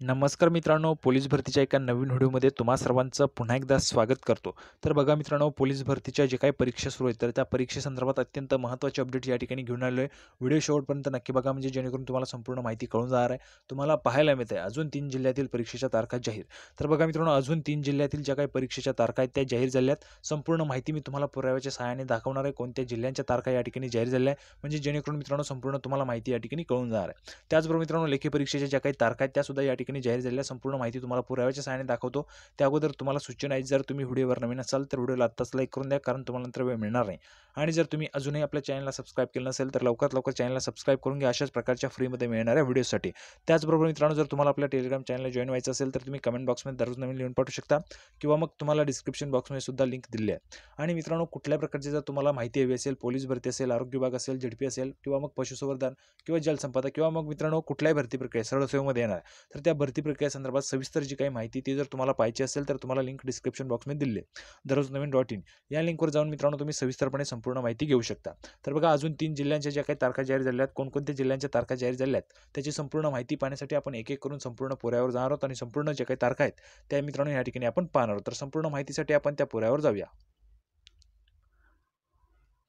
नमस्कार मित्रांनो पोलीस भरतीच्या एका नवीन व्हिडिओमध्ये तुम्हा सर्वांचं पुन्हा एकदा स्वागत करतो तर बघा मित्रांनो पोलीस भरतीच्या जे काही परीक्षा सुरू आहेत तर त्या परीक्षेसंदर्भात अत्यंत महत्त्वाचे अपडेट या ठिकाणी घेऊन आलो आहे व्हिडिओ शेवटपर्यंत नक्की बघा म्हणजे जेणेकरून तुम्हाला संपूर्ण माहिती कळून जाणार आहे तुम्हाला पाहायला मिळत आहे अजून तीन जिल्ह्यातील परीक्षेच्या तारखा जाहीर तर बघा मित्रांनो अजून तीन जिल्ह्यातील ज्या काही परीक्षेच्या तारखा आहेत त्या जाहीर झाल्यात संपूर्ण माहिती मी तुम्हाला पुराव्याच्या सहाय्याने दाखवणार आहे कोणत्या जिल्ह्यांच्या तारखा या ठिकाणी जाहीर झाल्या आहे म्हणजे जेणेकरून मित्रांनो संपूर्ण तुम्हाला माहिती या ठिकाणी कळून जाणार आहे त्याचबरोबर मित्रांनो लेखी परीक्षेच्या ज्या काही तारखा आहेत त्यासुद्धा या ठिकाणी ठिकाणी जाहीर झालेल्या संपूर्ण माहिती तुम्हाला पुराव्याच्या सहाय्याने दाखवतो त्या अगोदर तुम्हाला सूचना आहे जर तुम्ही व्हिडिओवर नवीन असाल तर व्हिडिओला आत्ताच लाईक करून द्या कारण तुम्हाला नंतर वेळ मिळणार नाही आणि जर तुम्ही अजूनही आपल्या चॅनलला सबस्क्राईब केलं नसेल तर लवकरात लवकर चॅनलला सबस्क्राईब करून घ्या अशाच प्रकारच्या फ्रीमध्ये मिळणाऱ्या व्हिडिओसाठी त्याचबरोबर मित्रांनो जर तुम्हाला आपल्या टेलिग्राम चॅनलला जॉईन व्हायचं असेल तर तुम्ही कमेंट बॉक्समध्ये दररोज नवीन लिहून पाठवू शकता किंवा मग तुम्हाला डिस्क्रिप्शन बॉक्समध्ये सुद्धा लिंक दिली आहे आणि मित्रांनो कुठल्या प्रकारची जर तुम्हाला माहिती हवी असेल पोलीस भरती असेल आरोग्य विभाग असेल झडपी असेल किंवा मग पशुसंवर्धन किंवा जलसंपदा किंवा मग मित्रांनो कुठल्याही भरती प्रक्रिया सरळ सेवेमध्ये येणार तर त्या भरती संदर्भात सविस्तर जी काही माहिती ती जर तुम्हाला पाहिजे असेल तर तुम्हाला लिंक डिस्क्रिप्शन बॉक्समध्ये दिली दररोज नवीन डॉट इन या लिंकवर जाऊन मित्रांनो तुम्ही सविस्तरपणे संपूर्ण माहिती घेऊ शकता तर बघा अजून तीन जिल्ह्यांच्या ज्या काही तारखा जाहीर झाल्या आहेत कोणकोणत्या जिल्ह्यांच्या तारखा जाहीर झाल्या आहेत त्याची संपूर्ण माहिती पाहण्यासाठी आपण एक एक करून संपूर्ण पुऱ्यावर जाणार आहोत आणि संपूर्ण ज्या काही तारखा आहेत त्या मित्रांनो या ठिकाणी आपण पाहणार आहोत तर संपूर्ण माहितीसाठी आपण त्या पुऱ्यावर जाऊया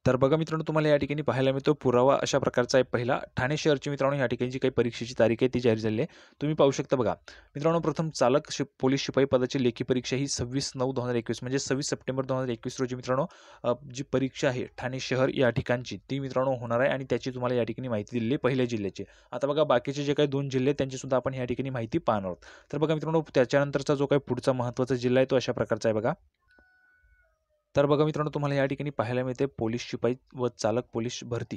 तर बघा मित्रांनो तुम्हाला या ठिकाणी पाहायला मिळतो पुरावा अशा प्रकारचा आहे पहिला ठाणे शहरची मित्रांनो या ठिकाणी जी काही परीक्षेची तारीख आहे ती जाहीर झाली आहे तुम्ही पाहू शकता बघा मित्रांनो प्रथम चालक शि पोलीस शिपाई पदाची लेखी परीक्षा ही सव्वीस नऊ दोन हजार एकवीस म्हणजे सव्वीस सप्टेंबर दोन हजार एकवीस रोजी मित्रांनो जी परीक्षा आहे ठाणे शहर या ठिकाणची ती मित्रांनो होणार आहे आणि त्याची तुम्हाला या ठिकाणी माहिती दिली पहिल्या जिल्ह्याची आता बघा बाकीचे जे काही दोन जिल्हे त्यांची सुद्धा आपण या ठिकाणी माहिती पाहणार आहोत तर बघा मित्रांनो त्याच्यानंतरचा जो काही पुढचा महत्त्वाचा जिल्हा आहे तो अशा प्रकारचा आहे बघा तर बघा मित्रांनो तुम्हाला या ठिकाणी पाहायला मिळते पोलीस शिपाई व चालक पोलीस भरती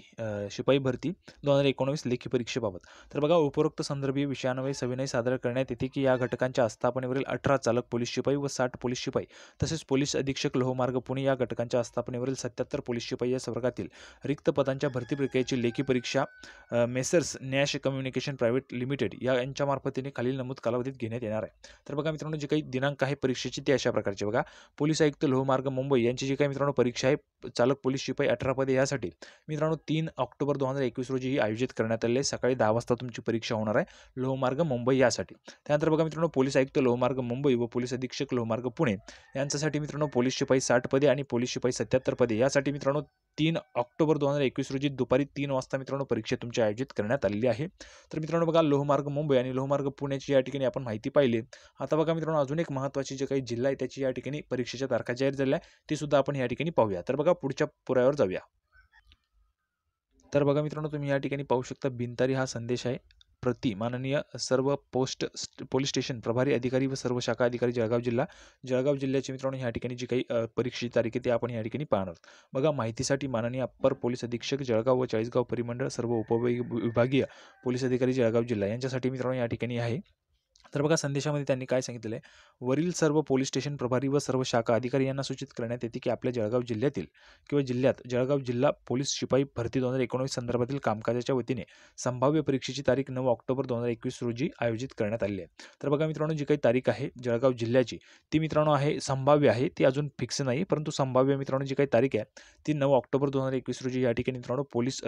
शिपाई भरती दोन हजार एकोणवीस लेखी परीक्षेबाबत तर बघा उपरोक्त संदर्भी विषयान्वय सविनय सादर करण्यात येते की या घटकांच्या आस्थापनेवरील अठरा चालक पोलीस शिपाई व साठ पोलीस शिपाई तसेच पोलीस अधीक्षक लोहमार्ग पुणे या घटकांच्या आस्थापनेवरील सत्याहत्तर पोलीस शिपाई या स्वर्गातील रिक्त पदांच्या भरती प्रक्रियेची लेखी परीक्षा messrs Nash communication private limited या यांच्या मार्फतीने खालील नमूद कालावधीत घेण्यात येणार आहे तर बघा मित्रांनो जे काही दिनांक आहे परीक्षेची ते अशा प्रकारचे बघा पोलीस आयुक्त लोहमार्ग मुंबई यांची जी काही मित्रांनो परीक्षा आहे चालक पोलीस शिपाई अठरा पदे यासाठी मित्रांनो तीन ऑक्टोबर दोन हजार एकवीस रोजी ही आयोजित करण्यात आलेली आहे सकाळी दहा वाजता तुमची परीक्षा होणार आहे लोहमार्ग मुंबई यासाठी त्यानंतर बघा मित्रांनो पोलीस आयुक्त लोहमार्ग मुंबई व पोलीस अधीक्षक लोहमार्ग पुणे यांच्यासाठी मित्रांनो पोलीस शिपाई साठ पदे आणि पोलीस शिपाई सत्याहत्तर पदे यासाठी मित्रांनो तीन ऑक्टोबर दोन हजार एकवीस रोजी दुपारी तीन वाजता मित्रांनो परीक्षा तुमची आयोजित करण्यात आलेली आहे तर मित्रांनो बघा लोहमार्ग मुंबई आणि लोहमार्ग पुण्याची या ठिकाणी आपण माहिती पाहिली आता बघा मित्रांनो अजून एक महत्त्वाची जे काही जिल्हा आहे त्याची या ठिकाणी परीक्षेच्या तारखा जाहीर झाल्या ते सुद्धा आपण या ठिकाणी पाहूया तर बघा बघा पुढच्या पुरावर जाऊया तर बघा मित्रांनो तुम्ही या ठिकाणी पाहू शकता बिनतारी हा संदेश आहे प्रति माननीय सर्व पोस्ट पोलीस स्टेशन प्रभारी अधिकारी व सर्व शाखा अधिकारी जळगाव जिल्हा जळगाव जिल्ह्याचे मित्रांनो या ठिकाणी जी काही परीक्षेची तारीख आहे ते आपण या ठिकाणी पाहणार बघा माहितीसाठी माननीय अप्पर पोलीस अधीक्षक जळगाव व चाळीसगाव परिमंडळ सर्व उपविभागीय पोलीस अधिकारी जळगाव जिल्हा यांच्यासाठी मित्रांनो या ठिकाणी आहे तर बघा संदेशामध्ये त्यांनी काय सांगितलेलं आहे वरील सर्व पोलीस स्टेशन प्रभारी व सर्व शाखा अधिकारी यांना सूचित करण्यात येते की आपल्या जळगाव जिल्ह्यातील किंवा जिल्ह्यात जळगाव जिल्हा पोलीस शिपाई भरती दोन हजार संदर्भातील कामकाजाच्या वतीने संभाव्य परीक्षेची तारीख नऊ ऑक्टोबर दोन हजार एकवीस रोजी आयोजित करण्यात आली आहे तर बघा मित्रांनो जी काही तारीख आहे जळगाव जिल्ह्याची ती मित्रांनो आहे संभाव्य आहे ती अजून फिक्स नाही परंतु संभाव्य मित्रांनो जी काही तारीख आहे ती नऊ ऑक्टोबर दोन हजार एकवीस रोजी या ठिकाणी मित्रांनो पोलीस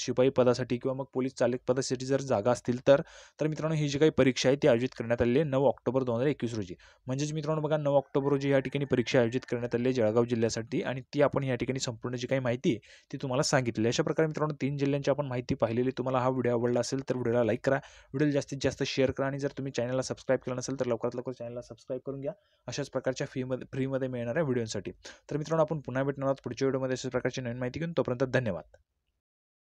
शिपाई पदासाठी किंवा मग पोलीस चालक पदासाठी जर जागा असतील तर तर मित्रांनो ही जी काही परीक्षा आहे ती आयोजित करण्यात आले नऊ ऑक्टोबर दोन हजार एकवीस रोजी म्हणजेच मित्रांनो बघा नऊ ऑक्टोबर रोजी या ठिकाणी परीक्षा आयोजित करण्यात आली आहे जळगाव जिल्ह्यासाठी आणि ती आपण या ठिकाणी संपूर्ण जी काही माहिती आहे ती तुम्हाला सांगितली अशा प्रकारे मित्रांनो तीन जिल्ह्यांची आपण माहिती पाहिलेली तुम्हाला हा व्हिडिओ आवडला असेल तर व्हिडिओला लाईक करा व्हिडिओ जास्तीत जास्त शेअर करा आणि जर तुम्ही चॅनलला सबस्क्राईब केला नसेल तर लवकरात लवकर चॅनलला सबस्क्राईब करून घ्या अशाच प्रकारच्या फीमध्ये फ्रीमध्ये मिळणाऱ्या व्हिडिओसाठी तर मित्रांनो आपण पुन्हा भेटणार आहोत पुढच्या व्हिडिओमध्ये अशा प्रकारची नवीन माहिती घेऊन तोपर्यंत धन्यवाद